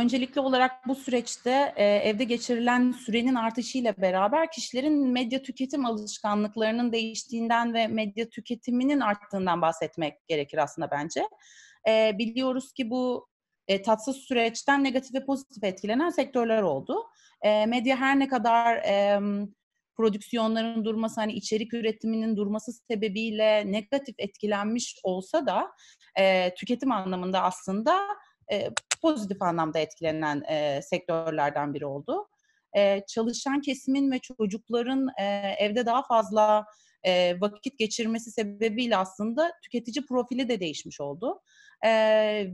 öncelikli olarak bu süreçte e, evde geçirilen sürenin artışıyla beraber kişilerin medya tüketim alışkanlıklarının değiştiğinden ve medya tüketiminin arttığından bahsetmek gerekir aslında bence. E, biliyoruz ki bu e, tatsız süreçten negatif ve pozitif etkilenen sektörler oldu. E, medya her ne kadar e, prodüksiyonların durması, hani içerik üretiminin durması sebebiyle negatif etkilenmiş olsa da e, tüketim anlamında aslında e, pozitif anlamda etkilenen e, sektörlerden biri oldu. E, çalışan kesimin ve çocukların e, evde daha fazla e, vakit geçirmesi sebebiyle aslında tüketici profili de değişmiş oldu. E,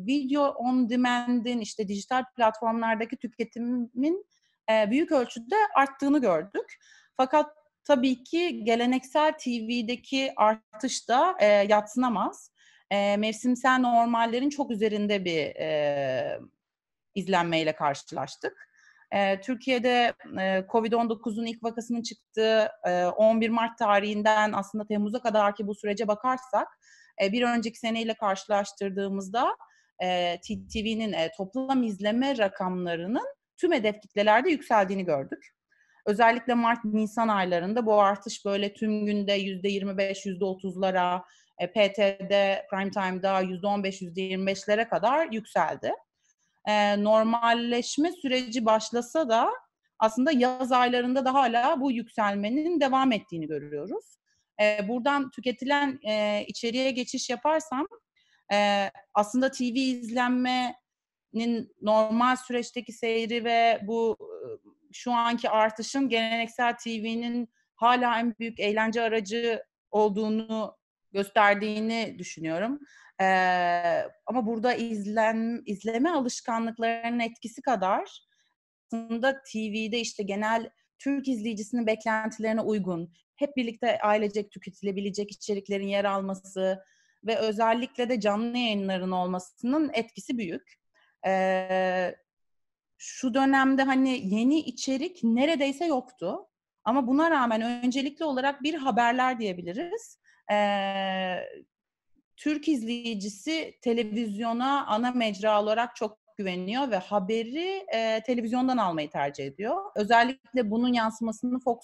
video on demand'in işte dijital platformlardaki tüketimin e, büyük ölçüde arttığını gördük. Fakat tabii ki geleneksel TV'deki artış da e, yatsınamaz e, mevsimsel normallerin çok üzerinde bir e, izlenmeyle karşılaştık. E, Türkiye'de e, COVID-19'un ilk vakasının çıktığı e, 11 Mart tarihinden aslında Temmuz'a kadar ki bu sürece bakarsak e, bir önceki seneyle karşılaştırdığımızda e, TTV'nin e, toplam izleme rakamlarının tüm hedef kitlelerde yükseldiğini gördük. Özellikle Mart-Nisan aylarında bu artış böyle tüm günde %25, %30'lara e, PT'de, prime time'da %15-%25'lere kadar yükseldi. E, normalleşme süreci başlasa da aslında yaz aylarında da hala bu yükselmenin devam ettiğini görüyoruz. E, buradan tüketilen e, içeriğe geçiş yaparsam e, aslında TV izlenmenin normal süreçteki seyri ve bu e, şu anki artışın geleneksel TV'nin hala en büyük eğlence aracı olduğunu gösterdiğini düşünüyorum. Ee, ama burada izlen, izleme alışkanlıklarının etkisi kadar aslında TV'de işte genel Türk izleyicisinin beklentilerine uygun, hep birlikte ailecek tüketilebilecek içeriklerin yer alması ve özellikle de canlı yayınların olmasının etkisi büyük. Ee, şu dönemde hani yeni içerik neredeyse yoktu. Ama buna rağmen öncelikli olarak bir haberler diyebiliriz e, Türk izleyicisi televizyona ana mecra olarak çok güveniyor ve haberi e, televizyondan almayı tercih ediyor. Özellikle bunun yansımasını Fox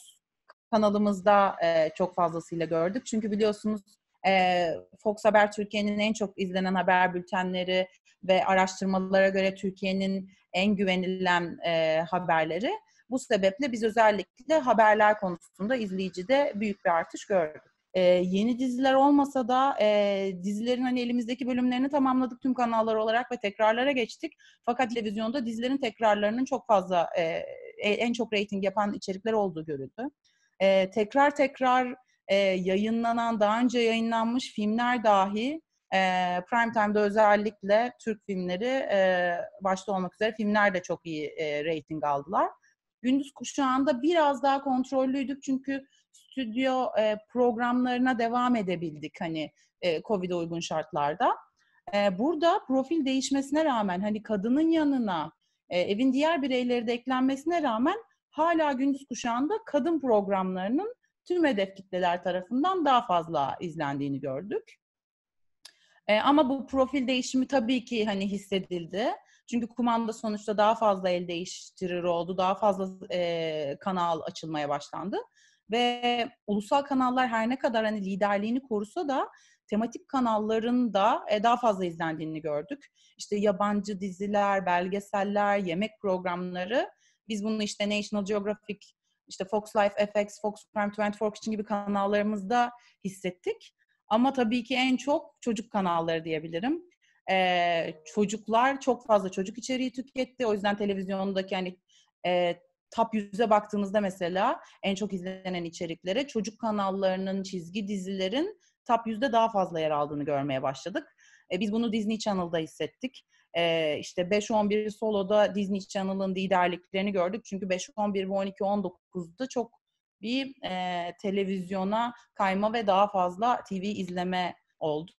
kanalımızda e, çok fazlasıyla gördük. Çünkü biliyorsunuz e, Fox Haber Türkiye'nin en çok izlenen haber bültenleri ve araştırmalara göre Türkiye'nin en güvenilen e, haberleri. Bu sebeple biz özellikle haberler konusunda izleyicide büyük bir artış gördük. E, yeni diziler olmasa da e, dizilerin hani elimizdeki bölümlerini tamamladık tüm kanallar olarak ve tekrarlara geçtik. Fakat televizyonda dizilerin tekrarlarının çok fazla e, en çok reyting yapan içerikler olduğu görüldü. E, tekrar tekrar e, yayınlanan, daha önce yayınlanmış filmler dahi e, prime time'da özellikle Türk filmleri e, başta olmak üzere filmler de çok iyi e, reyting aldılar. Gündüz kuşağında biraz daha kontrollüydük çünkü stüdyo e, programlarına devam edebildik hani e, Covid'e uygun şartlarda. E, burada profil değişmesine rağmen hani kadının yanına e, evin diğer bireyleri de eklenmesine rağmen hala gündüz kuşağında kadın programlarının tüm hedef kitleler tarafından daha fazla izlendiğini gördük. E, ama bu profil değişimi tabii ki hani hissedildi. Çünkü kumanda sonuçta daha fazla el değiştirir oldu, daha fazla e, kanal açılmaya başlandı. Ve ulusal kanallar her ne kadar hani liderliğini korusa da tematik kanalların da e, daha fazla izlendiğini gördük. İşte yabancı diziler, belgeseller, yemek programları. Biz bunu işte National Geographic, işte Fox Life FX, Fox Prime 24 için gibi kanallarımızda hissettik. Ama tabii ki en çok çocuk kanalları diyebilirim. Ee, çocuklar çok fazla çocuk içeriği tüketti. O yüzden televizyondaki hani e, top 100'e baktığımızda mesela en çok izlenen içeriklere çocuk kanallarının, çizgi dizilerin top 100'de daha fazla yer aldığını görmeye başladık. E, biz bunu Disney Channel'da hissettik. E, işte 5-11 Solo'da Disney Channel'ın liderliklerini gördük. Çünkü 5-11 ve 12-19'da çok bir e, televizyona kayma ve daha fazla TV izleme oldu.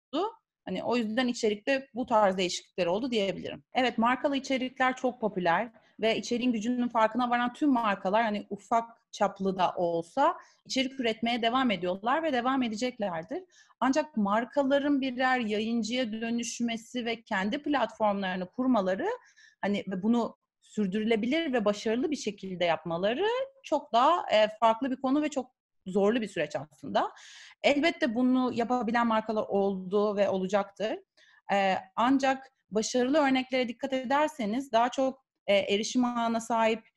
Hani o yüzden içerikte bu tarz değişiklikler oldu diyebilirim. Evet markalı içerikler çok popüler ve içeriğin gücünün farkına varan tüm markalar hani ufak çaplı da olsa içerik üretmeye devam ediyorlar ve devam edeceklerdir. Ancak markaların birer yayıncıya dönüşmesi ve kendi platformlarını kurmaları hani bunu sürdürülebilir ve başarılı bir şekilde yapmaları çok daha e, farklı bir konu ve çok zorlu bir süreç aslında. Elbette bunu yapabilen markalar oldu ve olacaktır. E, ancak başarılı örneklere dikkat ederseniz daha çok e, erişim ağına sahip,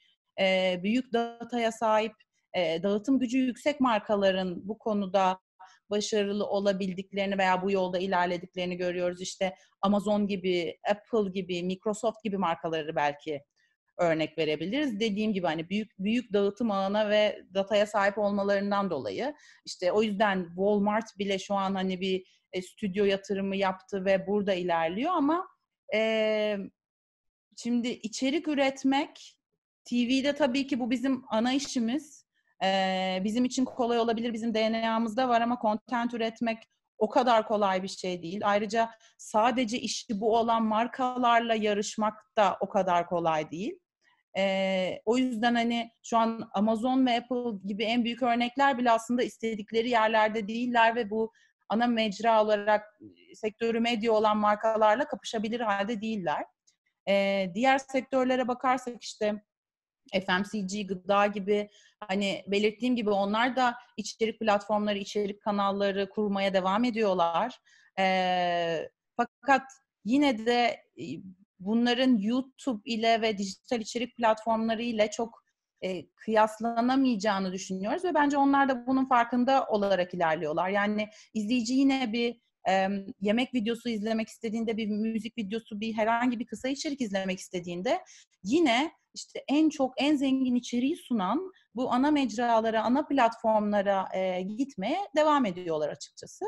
e, büyük dataya sahip, e, dağıtım gücü yüksek markaların bu konuda başarılı olabildiklerini veya bu yolda ilerlediklerini görüyoruz. İşte Amazon gibi, Apple gibi, Microsoft gibi markaları belki örnek verebiliriz. Dediğim gibi hani büyük büyük dağıtım ağına ve dataya sahip olmalarından dolayı işte o yüzden Walmart bile şu an hani bir e, stüdyo yatırımı yaptı ve burada ilerliyor ama e, Şimdi içerik üretmek TV'de tabii ki bu bizim ana işimiz. Ee, bizim için kolay olabilir, bizim DNA'mızda var ama content üretmek o kadar kolay bir şey değil. Ayrıca sadece işi bu olan markalarla yarışmak da o kadar kolay değil. Ee, o yüzden hani şu an Amazon ve Apple gibi en büyük örnekler bile aslında istedikleri yerlerde değiller ve bu ana mecra olarak sektörü medya olan markalarla kapışabilir halde değiller. E, diğer sektörlere bakarsak işte FMCG, gıda gibi hani belirttiğim gibi onlar da içerik platformları, içerik kanalları kurmaya devam ediyorlar. E, fakat yine de e, bunların YouTube ile ve dijital içerik platformları ile çok e, kıyaslanamayacağını düşünüyoruz ve bence onlar da bunun farkında olarak ilerliyorlar. Yani izleyici yine bir yemek videosu izlemek istediğinde, bir müzik videosu, bir herhangi bir kısa içerik izlemek istediğinde yine işte en çok en zengin içeriği sunan bu ana mecralara, ana platformlara gitmeye devam ediyorlar açıkçası.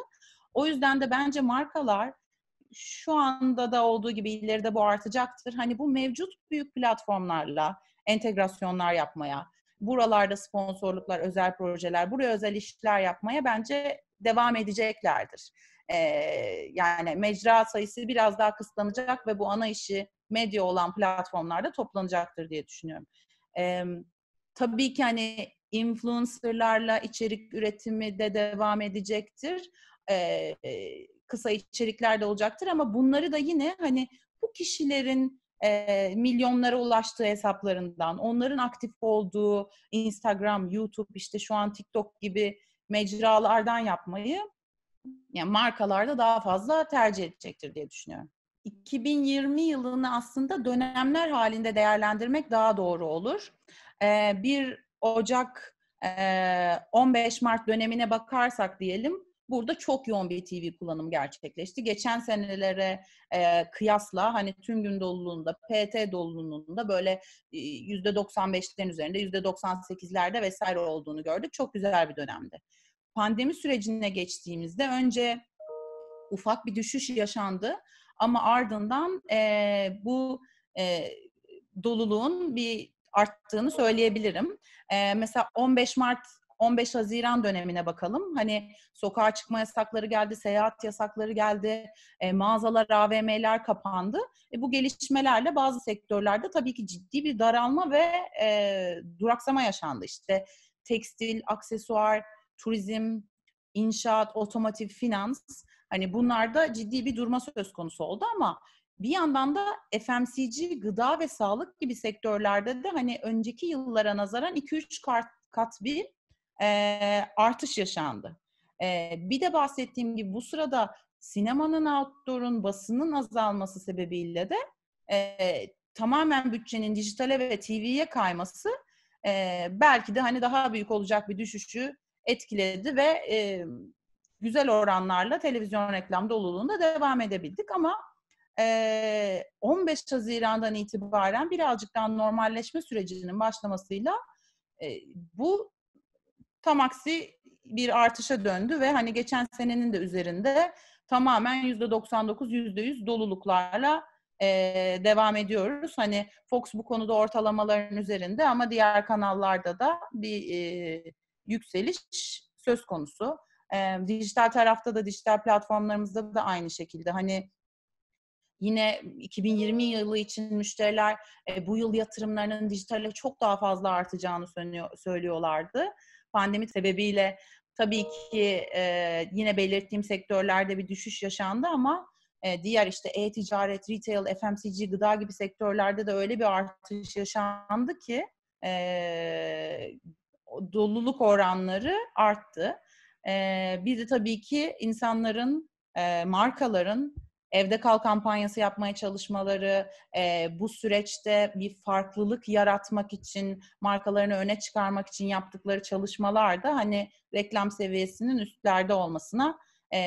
O yüzden de bence markalar şu anda da olduğu gibi ileride bu artacaktır. Hani bu mevcut büyük platformlarla entegrasyonlar yapmaya, buralarda sponsorluklar, özel projeler, buraya özel işler yapmaya bence devam edeceklerdir e, yani mecra sayısı biraz daha kısıtlanacak ve bu ana işi medya olan platformlarda toplanacaktır diye düşünüyorum. E, tabii ki hani influencerlarla içerik üretimi de devam edecektir. E, kısa içerikler de olacaktır ama bunları da yine hani bu kişilerin e, milyonlara ulaştığı hesaplarından, onların aktif olduğu Instagram, YouTube, işte şu an TikTok gibi mecralardan yapmayı yani markalarda daha fazla tercih edecektir diye düşünüyorum. 2020 yılını aslında dönemler halinde değerlendirmek daha doğru olur. Ee, 1 Ocak e, 15 Mart dönemine bakarsak diyelim burada çok yoğun bir TV kullanım gerçekleşti. Geçen senelere e, kıyasla hani tüm gün doluluğunda, PT doluluğunda böyle e, %95'lerin üzerinde, %98'lerde vesaire olduğunu gördük. Çok güzel bir dönemdi pandemi sürecine geçtiğimizde önce ufak bir düşüş yaşandı ama ardından e, bu e, doluluğun bir arttığını söyleyebilirim. E, mesela 15 Mart 15 Haziran dönemine bakalım. Hani sokağa çıkma yasakları geldi, seyahat yasakları geldi, e, mağazalar, AVM'ler kapandı. E, bu gelişmelerle bazı sektörlerde tabii ki ciddi bir daralma ve e, duraksama yaşandı. İşte tekstil, aksesuar, turizm, inşaat, otomotiv, finans hani bunlarda ciddi bir durma söz konusu oldu ama bir yandan da FMCG, gıda ve sağlık gibi sektörlerde de hani önceki yıllara nazaran 2-3 kat, kat bir e, artış yaşandı. E, bir de bahsettiğim gibi bu sırada sinemanın outdoor'un basının azalması sebebiyle de e, tamamen bütçenin dijitale ve TV'ye kayması e, belki de hani daha büyük olacak bir düşüşü etkiledi ve e, güzel oranlarla televizyon reklam doluluğunda devam edebildik ama e, 15 Haziran'dan itibaren birazcık daha normalleşme sürecinin başlamasıyla e, bu tam aksi bir artışa döndü ve hani geçen senenin de üzerinde tamamen %99, %100 doluluklarla e, devam ediyoruz. Hani Fox bu konuda ortalamaların üzerinde ama diğer kanallarda da bir e, yükseliş söz konusu. E, dijital tarafta da dijital platformlarımızda da aynı şekilde hani Yine 2020 yılı için müşteriler e, bu yıl yatırımlarının dijitale çok daha fazla artacağını söylüyorlardı. Pandemi sebebiyle tabii ki e, yine belirttiğim sektörlerde bir düşüş yaşandı ama e, diğer işte e-ticaret, retail, FMCG, gıda gibi sektörlerde de öyle bir artış yaşandı ki e, doluluk oranları arttı. Ee, bir de tabii ki insanların, markaların evde kal kampanyası yapmaya çalışmaları, bu süreçte bir farklılık yaratmak için, markalarını öne çıkarmak için yaptıkları çalışmalar da hani reklam seviyesinin üstlerde olmasına e,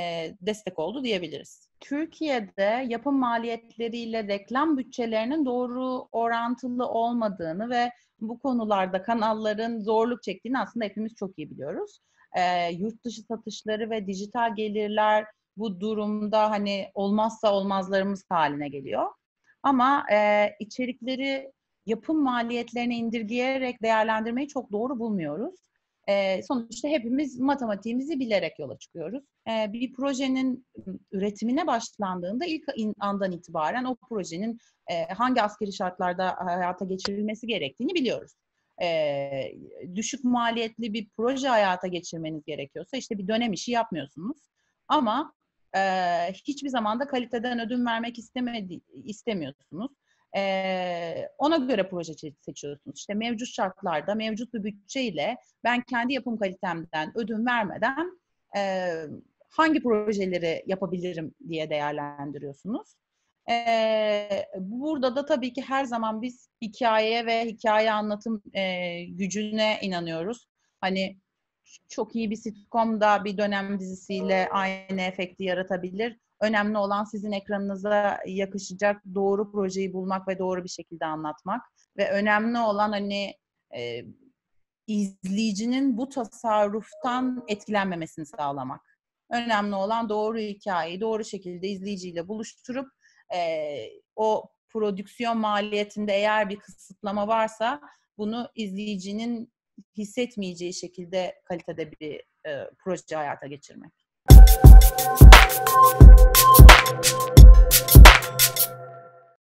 destek oldu diyebiliriz. Türkiye'de yapım maliyetleriyle reklam bütçelerinin doğru orantılı olmadığını ve bu konularda kanalların zorluk çektiğini aslında hepimiz çok iyi biliyoruz. E, yurt dışı satışları ve dijital gelirler bu durumda hani olmazsa olmazlarımız haline geliyor. Ama e, içerikleri yapım maliyetlerini indirgeyerek değerlendirmeyi çok doğru bulmuyoruz. E, sonuçta hepimiz matematiğimizi bilerek yola çıkıyoruz. E, bir projenin üretimine başlandığında ilk andan itibaren o projenin e, hangi askeri şartlarda hayata geçirilmesi gerektiğini biliyoruz. E, düşük maliyetli bir proje hayata geçirmeniz gerekiyorsa işte bir dönem işi yapmıyorsunuz. Ama e, hiçbir zaman da kaliteden ödün vermek istemedi, istemiyorsunuz. E, ona göre proje seçiyorsunuz. İşte mevcut şartlarda, mevcut bir bütçeyle ben kendi yapım kalitemden ödün vermeden e, hangi projeleri yapabilirim diye değerlendiriyorsunuz. Ee, burada da tabii ki her zaman biz hikayeye ve hikaye anlatım e, gücüne inanıyoruz. Hani çok iyi bir sitcom da bir dönem dizisiyle aynı efekti yaratabilir. Önemli olan sizin ekranınıza yakışacak doğru projeyi bulmak ve doğru bir şekilde anlatmak. Ve önemli olan hani e, izleyicinin bu tasarruftan etkilenmemesini sağlamak. Önemli olan doğru hikayeyi doğru şekilde izleyiciyle buluşturup e, o prodüksiyon maliyetinde eğer bir kısıtlama varsa bunu izleyicinin hissetmeyeceği şekilde kalitede bir e, proje hayata geçirmek. Thank you.